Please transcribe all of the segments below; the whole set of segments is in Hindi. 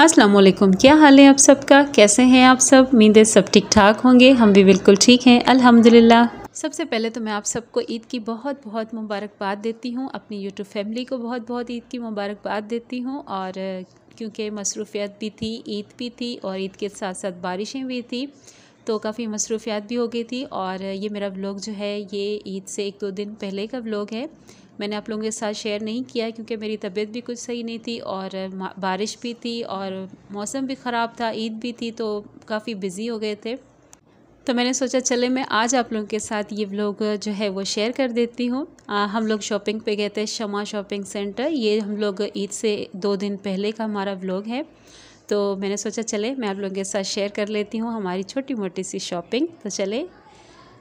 अस्सलाम वालेकुम क्या हाल है आप सबका कैसे हैं आप सब उम्मीद सब ठीक ठाक होंगे हम भी बिल्कुल ठीक हैं अल्हम्दुलिल्लाह सबसे पहले तो मैं आप सबको ईद की बहुत बहुत मुबारकबाद देती हूँ अपनी यूट्यूब फैमिली को बहुत बहुत ईद की मुबारकबाद देती हूँ और क्योंकि मसरूफियात भी थी ईद भी थी और ईद के साथ साथ बारिशें भी थी तो काफ़ी मसरूफियात भी हो गई थी और ये मेरा ब्लॉग जो है ये ईद से एक दो दिन पहले का ब्लॉग है मैंने आप लोगों के साथ शेयर नहीं किया क्योंकि मेरी तबीयत भी कुछ सही नहीं थी और बारिश भी थी और मौसम भी ख़राब था ईद भी थी तो काफ़ी बिज़ी हो गए थे तो मैंने सोचा चले मैं आज आप लोगों के साथ ये व्लॉग जो है वो शेयर कर देती हूँ हम लोग शॉपिंग पे गए थे शमा शॉपिंग सेंटर ये हम लोग ईद से दो दिन पहले का हमारा व्लॉग है तो मैंने सोचा चले मैं आप लोगों के साथ शेयर कर लेती हूँ हमारी छोटी मोटी सी शॉपिंग तो चले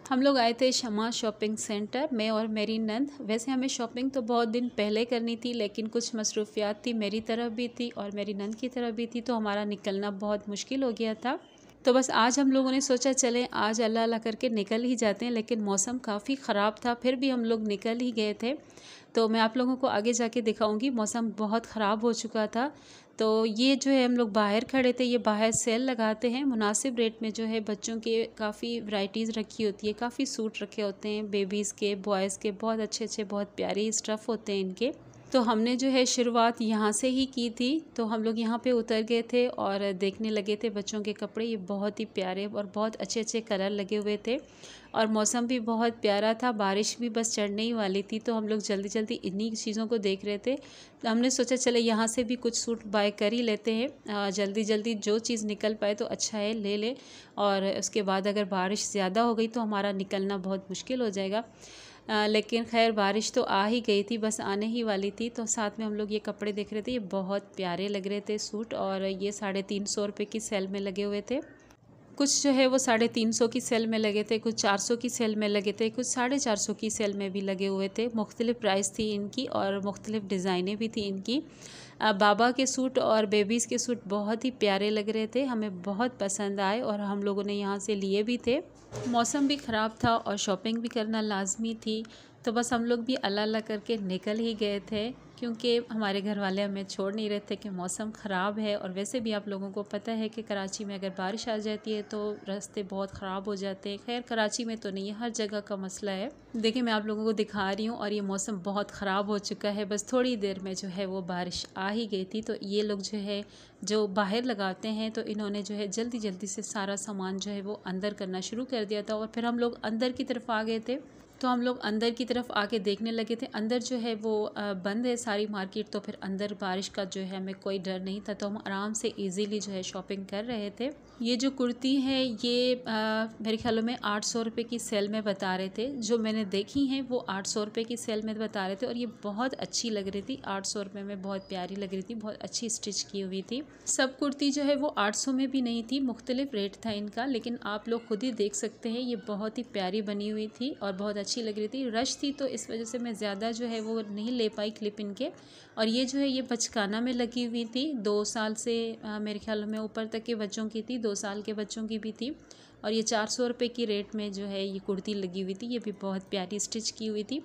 हम लोग आए थे शमा शॉपिंग सेंटर मैं और मेरी नंद वैसे हमें शॉपिंग तो बहुत दिन पहले करनी थी लेकिन कुछ मसरूफियात थी मेरी तरफ भी थी और मेरी नंद की तरफ भी थी तो हमारा निकलना बहुत मुश्किल हो गया था तो बस आज हम लोगों ने सोचा चलें आज अल्लाह अल्लाह करके निकल ही जाते हैं लेकिन मौसम काफ़ी ख़राब था फिर भी हम लोग निकल ही गए थे तो मैं आप लोगों को आगे जाके दिखाऊंगी मौसम बहुत ख़राब हो चुका था तो ये जो है हम लोग बाहर खड़े थे ये बाहर सेल लगाते हैं मुनासिब रेट में जो है बच्चों के काफ़ी वैरायटीज़ रखी होती है काफ़ी सूट रखे होते हैं बेबीज़ के बॉयज़ के बहुत अच्छे अच्छे बहुत प्यारे स्टफ़ होते हैं इनके तो हमने जो है शुरुआत यहाँ से ही की थी तो हम लोग यहाँ पे उतर गए थे और देखने लगे थे बच्चों के कपड़े ये बहुत ही प्यारे और बहुत अच्छे अच्छे कलर लगे हुए थे और मौसम भी बहुत प्यारा था बारिश भी बस चढ़ने ही वाली थी तो हम लोग जल्दी जल्दी इन्हीं चीज़ों को देख रहे थे तो हमने सोचा चले यहाँ से भी कुछ सूट बाय कर ही लेते हैं जल्दी जल्दी जो चीज़ निकल पाए तो अच्छा है ले ले और उसके बाद अगर बारिश ज़्यादा हो गई तो हमारा निकलना बहुत मुश्किल हो जाएगा लेकिन खैर बारिश तो आ ही गई थी बस आने ही वाली थी तो साथ में हम लोग ये कपड़े देख रहे थे ये बहुत प्यारे लग रहे थे सूट और ये साढ़े तीन सौ रुपये की सेल में लगे हुए थे कुछ जो है वो साढ़े तीन सौ की सेल में लगे थे कुछ चार सौ की सेल में लगे थे कुछ साढ़े चार सौ की सेल में भी लगे हुए थे मुख्तलिफ़ प्राइस थी इनकी और मुख्तलिफ़ डिज़ाइनें भी थी इनकी बाबा के सूट और बेबीज़ के सूट बहुत ही प्यारे लग रहे थे हमें बहुत पसंद आए और हम लोगों ने यहाँ से लिए भी थे मौसम भी ख़राब था और शॉपिंग भी करना लाजमी थी तो बस हम लोग भी अल्लाह अल्लाह करके निकल ही गए थे क्योंकि हमारे घर वाले हमें छोड़ नहीं रहे थे कि मौसम ख़राब है और वैसे भी आप लोगों को पता है कि कराची में अगर बारिश आ जाती है तो रास्ते बहुत ख़राब हो जाते हैं खैर कराची में तो नहीं है हर जगह का मसला है देखिए मैं आप लोगों को दिखा रही हूँ और ये मौसम बहुत ख़राब हो चुका है बस थोड़ी देर में जो है वो बारिश आ ही गई थी तो ये लोग जो है जो बाहर लगाते हैं तो इन्होंने जो है जल्दी जल्दी से सारा सामान जो है वो अंदर करना शुरू कर दिया था और फिर हम लोग अंदर की तरफ आ गए थे तो हम लोग अंदर की तरफ आके देखने लगे थे अंदर जो है वो बंद है सारी मार्केट तो फिर अंदर बारिश का जो है हमें कोई डर नहीं था तो हम आराम से ईजीली जो है शॉपिंग कर रहे थे ये जो कुर्ती है ये आ, मेरे ख्यालों में आठ सौ रुपये की सेल में बता रहे थे जो मैंने देखी हैं वो आठ सौ रुपये की सेल में बता रहे थे और ये बहुत अच्छी लग रही थी आठ सौ रुपये में बहुत प्यारी लग रही थी बहुत अच्छी स्टिच की हुई थी सब कुर्ती जो है वो आठ सौ में भी नहीं थी मुख्तलिफ रेट था इनका लेकिन आप लोग खुद ही देख सकते हैं ये बहुत ही प्यारी बनी हुई थी और बहुत अच्छी लग रही थी रश थी तो इस वजह से मैं ज़्यादा जो है वो नहीं ले पाई क्लिप इनके और ये जो है ये बचकाना में लगी हुई थी दो साल से आ, मेरे ख्याल में ऊपर तक के बच्चों की थी दो साल के बच्चों की भी थी और ये चार सौ रुपये की रेट में जो है ये कुर्ती लगी हुई थी ये भी बहुत प्यारी स्टिच की हुई थी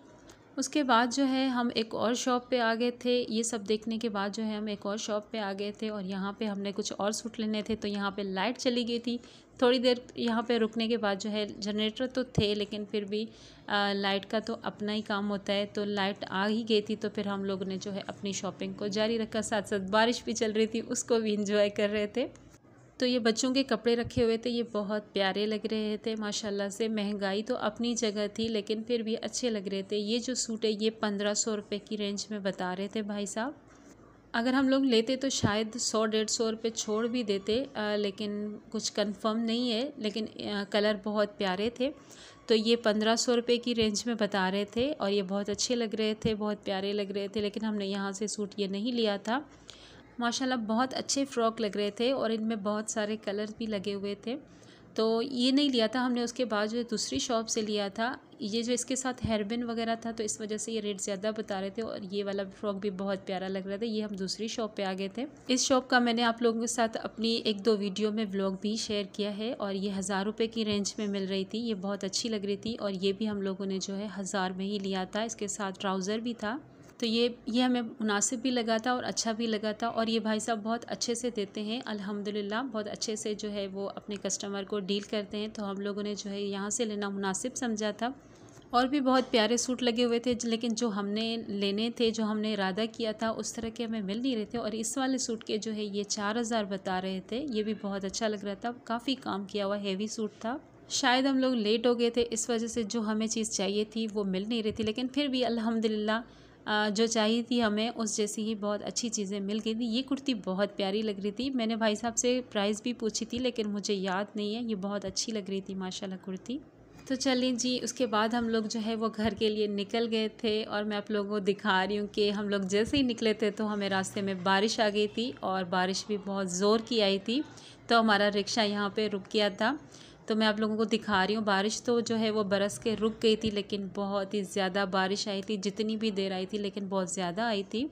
उसके बाद जो है हम एक और शॉप पे आ गए थे ये सब देखने के बाद जो है हम एक और शॉप पे आ गए थे और यहाँ पे हमने कुछ और सूट लेने थे तो यहाँ पे लाइट चली गई थी थोड़ी देर यहाँ पे रुकने के बाद जो है जनरेटर तो थे लेकिन फिर भी आ, लाइट का तो अपना ही काम होता है तो लाइट आ ही गई थी तो फिर हम लोग ने जो है अपनी शॉपिंग को जारी रखा साथ साथ बारिश भी चल रही थी उसको भी इंजॉय कर रहे थे तो ये बच्चों के कपड़े रखे हुए थे ये बहुत प्यारे लग रहे थे माशाल्लाह से महंगाई तो अपनी जगह थी लेकिन फिर भी अच्छे लग रहे थे ये जो सूट है ये पंद्रह सौ रुपये की रेंज में बता रहे थे भाई साहब अगर हम लोग लेते तो शायद सौ डेढ़ सौ रुपये छोड़ भी देते आ, लेकिन कुछ कंफर्म नहीं है लेकिन आ, कलर बहुत प्यारे थे तो ये पंद्रह सौ रुपये की रेंज में बता रहे थे और ये बहुत अच्छे लग रहे थे बहुत प्यारे लग रहे थे लेकिन हमने यहाँ से सूट ये नहीं लिया था माशाल्लाह बहुत अच्छे फ़्रॉक लग रहे थे और इनमें बहुत सारे कलर भी लगे हुए थे तो ये नहीं लिया था हमने उसके बाद जो दूसरी शॉप से लिया था ये जो इसके साथ हेयरबिन वगैरह था तो इस वजह से ये रेट ज़्यादा बता रहे थे और ये वाला फ्रॉक भी बहुत प्यारा लग रहा था ये हम दूसरी शॉप पे आ गए थे इस शॉप का मैंने आप लोगों के साथ अपनी एक दो वीडियो में व्लॉग भी शेयर किया है और ये हज़ार रुपये की रेंज में मिल रही थी ये बहुत अच्छी लग रही थी और ये भी हम लोगों ने जो है हज़ार में ही लिया था इसके साथ ट्राउज़र भी था तो ये ये हमें मुनासिब भी लगा था और अच्छा भी लगा था और ये भाई साहब बहुत अच्छे से देते हैं अल्हम्दुलिल्लाह बहुत अच्छे से जो है वो अपने कस्टमर को डील करते हैं तो हम लोगों ने जो है यहाँ से लेना मुनासिब समझा था और भी बहुत प्यारे सूट लगे हुए थे लेकिन जो हमने लेने थे जो हमने इरादा किया था उस तरह के हमें मिल नहीं रहे थे और इस वाले सूट के जो है ये चार हज़ार बता रहे थे ये भी बहुत अच्छा लग रहा था काफ़ी काम किया हुआ हैवी सूट था शायद हम लोग लेट हो गए थे इस वजह से जो हमें चीज़ चाहिए थी वो मिल नहीं रही थी लेकिन फिर भी अल्हम्दुलिल्लाह जो चाहिए थी हमें उस जैसी ही बहुत अच्छी चीज़ें मिल गई थी ये कुर्ती बहुत प्यारी लग रही थी मैंने भाई साहब से प्राइस भी पूछी थी लेकिन मुझे याद नहीं है ये बहुत अच्छी लग रही थी माशाल्लाह कुर्ती तो चलें जी उसके बाद हम लोग जो है वो घर के लिए निकल गए थे और मैं आप लोगों को दिखा रही हूँ कि हम लोग जैसे ही निकले थे तो हमें रास्ते में बारिश आ गई थी और बारिश भी बहुत ज़ोर की आई थी तो हमारा रिक्शा यहाँ पर रुक गया था तो मैं आप लोगों को दिखा रही हूँ बारिश तो जो है वो बरस के रुक गई थी लेकिन बहुत ही ज़्यादा बारिश आई थी जितनी भी देर आई थी लेकिन बहुत ज़्यादा आई थी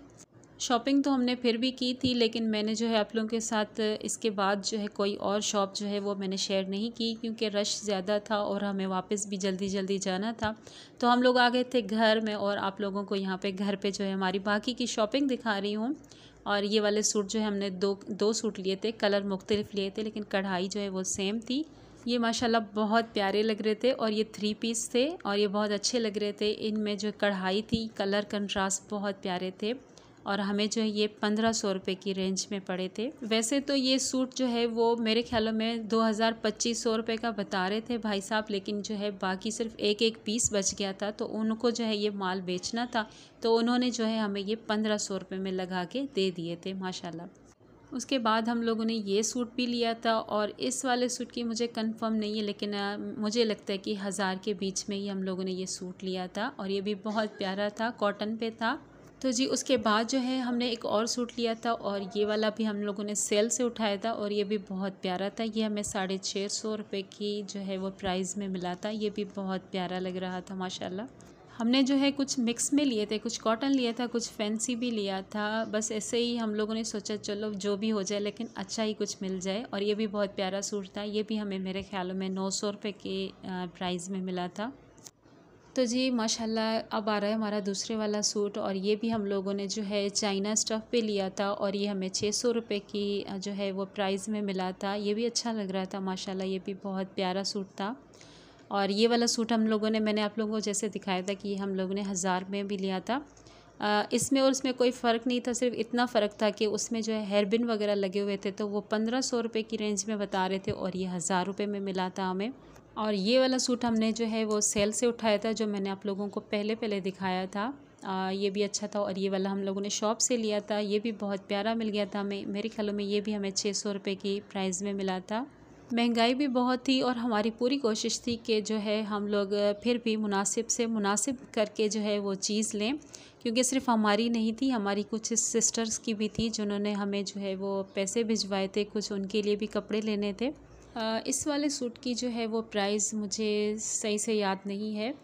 शॉपिंग तो हमने फिर भी की थी लेकिन मैंने जो है आप लोगों के साथ इसके बाद जो है कोई और शॉप जो है वो मैंने शेयर नहीं की क्योंकि रश ज़्यादा था और हमें वापस भी जल्दी जल्दी जाना था तो हम लोग आ गए थे घर में और आप लोगों को यहाँ पे घर पे जो है हमारी बाकी की शॉपिंग दिखा रही हूँ और ये वाले सूट जो है हमने दो दो सूट लिए थे कलर मुख्तलिफ लिए थे लेकिन कढ़ाई जो है वो सेम थी ये माशाल्लाह बहुत प्यारे लग रहे थे और ये थ्री पीस थे और ये बहुत अच्छे लग रहे थे इनमें जो कढ़ाई थी कलर कंट्रास्ट बहुत प्यारे थे और हमें जो है ये पंद्रह सौ रुपये की रेंज में पड़े थे वैसे तो ये सूट जो है वो मेरे ख्यालों में दो हज़ार पच्चीस सौ रुपये का बता रहे थे भाई साहब लेकिन जो है बाकी सिर्फ एक एक पीस बच गया था तो उनको जो है ये माल बेचना था तो उन्होंने जो है हमें ये पंद्रह सौ रुपये में लगा के दे दिए थे माशाल्लाह उसके बाद हम लोगों ने ये सूट भी लिया था और इस वाले सूट की मुझे कंफर्म नहीं है लेकिन मुझे लगता है कि हज़ार के बीच में ही हम लोगों ने ये सूट लिया था और ये भी बहुत प्यारा था कॉटन पे था तो जी उसके बाद जो है हमने एक और सूट लिया था और ये वाला भी हम लोगों ने सेल से उठाया था और ये भी बहुत प्यारा था ये हमें साढ़े छः सौ रुपये की जो है वो प्राइस में मिला था ये भी बहुत प्यारा लग रहा था माशाल्लाह हमने जो है कुछ मिक्स में लिए थे कुछ कॉटन लिया था कुछ फैंसी भी लिया था बस ऐसे ही हम लोगों ने सोचा चलो जो भी हो जाए लेकिन अच्छा ही कुछ मिल जाए और ये भी बहुत प्यारा सूट था ये भी हमें मेरे ख्यालों में नौ सौ रुपये के प्राइस में मिला था तो जी माशाल्लाह अब आ रहा है हमारा दूसरे वाला सूट और ये भी हम लोगों ने जो है चाइना स्टफ़ पे लिया था और ये हमें छः सौ रुपये की जो है वो प्राइस में मिला था ये भी अच्छा लग रहा था माशाल्लाह ये भी बहुत प्यारा सूट था और ये वाला सूट हम लोगों ने मैंने आप लोगों को जैसे दिखाया था कि हम लोगों ने हज़ार में भी लिया था इसमें और इसमें कोई फ़र्क नहीं था सिर्फ इतना फ़र्क था कि उसमें जो है हेयरबिन वगैरह लगे हुए थे तो वो पंद्रह सौ रुपये की रेंज में बता रहे थे और ये हज़ार रुपये में मिला था हमें और ये वाला सूट हमने जो है वो सेल से उठाया था जो मैंने आप लोगों को पहले पहले दिखाया था आ, ये भी अच्छा था और ये वाला हम लोगों ने शॉप से लिया था ये भी बहुत प्यारा मिल गया था हमें मेरे ख्यालों में ये भी हमें छः सौ रुपये की प्राइस में मिला था महंगाई भी बहुत थी और हमारी पूरी कोशिश थी कि जो है हम लोग फिर भी मुनासिब से मुनासिब करके जो है वो चीज़ लें क्योंकि सिर्फ हमारी नहीं थी हमारी कुछ सिस्टर्स की भी थी जिन्होंने हमें जो है वो पैसे भिजवाए थे कुछ उनके लिए भी कपड़े लेने थे इस वाले सूट की जो है वो प्राइस मुझे सही से याद नहीं है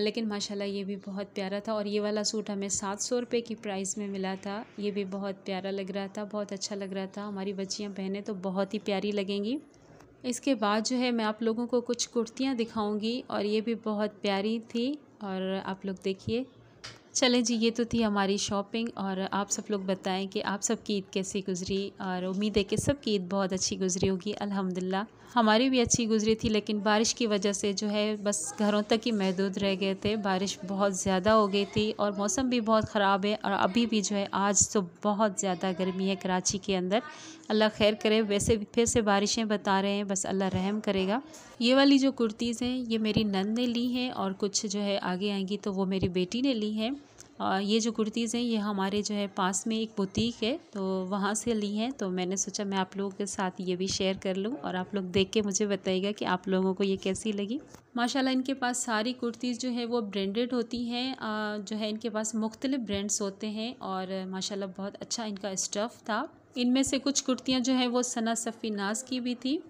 लेकिन माशाल्लाह ये भी बहुत प्यारा था और ये वाला सूट हमें सात सौ रुपये की प्राइस में मिला था ये भी बहुत प्यारा लग रहा था बहुत अच्छा लग रहा था हमारी बच्चियाँ बहनें तो बहुत ही प्यारी लगेंगी इसके बाद जो है मैं आप लोगों को कुछ कुर्तियाँ दिखाऊंगी और ये भी बहुत प्यारी थी और आप लोग देखिए चलें जी ये तो थी हमारी शॉपिंग और आप सब लोग बताएं कि आप सबकी ईद कैसी गुजरी और उम्मीद है कि सबकी ईद बहुत अच्छी गुजरी होगी अल्हम्दुलिल्लाह हमारी भी अच्छी गुजरी थी लेकिन बारिश की वजह से जो है बस घरों तक ही महदूद रह गए थे बारिश बहुत ज़्यादा हो गई थी और मौसम भी बहुत ख़राब है और अभी भी जो है आज तो बहुत ज़्यादा गर्मी है कराची के अंदर अल्लाह खैर करे वैसे भी फिर से बारिशें बता रहे हैं बस अल्लाह रहम करेगा ये वाली जो कुर्तीज़ हैं ये मेरी नंद ने ली हैं और कुछ जो है आगे आएंगी तो वो मेरी बेटी ने ली हैं ये जो कुर्तीज़ हैं ये हमारे जो है पास में एक बुटीक है तो वहाँ से ली हैं तो मैंने सोचा मैं आप लोगों के साथ ये भी शेयर कर लूँ और आप लोग देख के मुझे बताइएगा कि आप लोगों को ये कैसी लगी माशाल्लाह इनके पास सारी कुर्तीज़ जो है वो ब्रांडेड होती हैं जो है इनके पास मुख्तलिफ़ ब्रांड्स होते हैं और माशाल्लाह बहुत अच्छा इनका स्टफ़ था इनमें से कुछ कुर्तियाँ जो है वो सना सफ़ी नाज की भी थी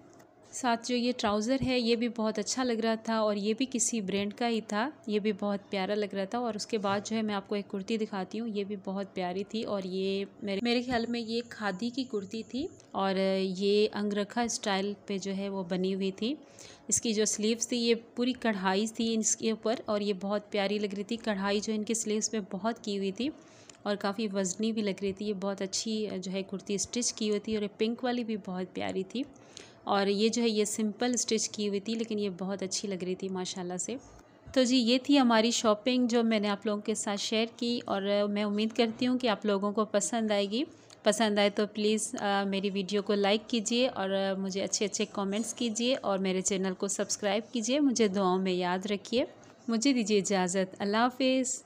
साथ जो ये ट्राउज़र है ये भी बहुत अच्छा लग रहा था और ये भी किसी ब्रांड का ही था ये भी बहुत प्यारा लग रहा था और उसके बाद जो है मैं आपको एक कुर्ती दिखाती हूँ ये भी बहुत प्यारी थी और ये मेरे मेरे ख्याल में ये खादी की कुर्ती थी और ये अंगरखा स्टाइल पे जो है वो बनी हुई थी इसकी जो स्लीव्स थी ये पूरी कढ़ाई थी इसके ऊपर और ये बहुत प्यारी लग रही थी कढ़ाई जो इनके स्लीवस में बहुत की हुई थी और काफ़ी वजनी भी लग रही थी ये बहुत अच्छी जो है कुर्ती स्टिच की हुई थी और ये पिंक वाली भी बहुत प्यारी थी और ये जो है ये सिंपल स्टिच की हुई थी लेकिन ये बहुत अच्छी लग रही थी माशाल्लाह से तो जी ये थी हमारी शॉपिंग जो मैंने आप लोगों के साथ शेयर की और मैं उम्मीद करती हूँ कि आप लोगों को पसंद आएगी पसंद आए तो प्लीज़ मेरी वीडियो को लाइक कीजिए और मुझे अच्छे अच्छे कमेंट्स कीजिए और मेरे चैनल को सब्सक्राइब कीजिए मुझे दुआओं में याद रखिए मुझे दीजिए इजाज़त अल्लाह हाफिज़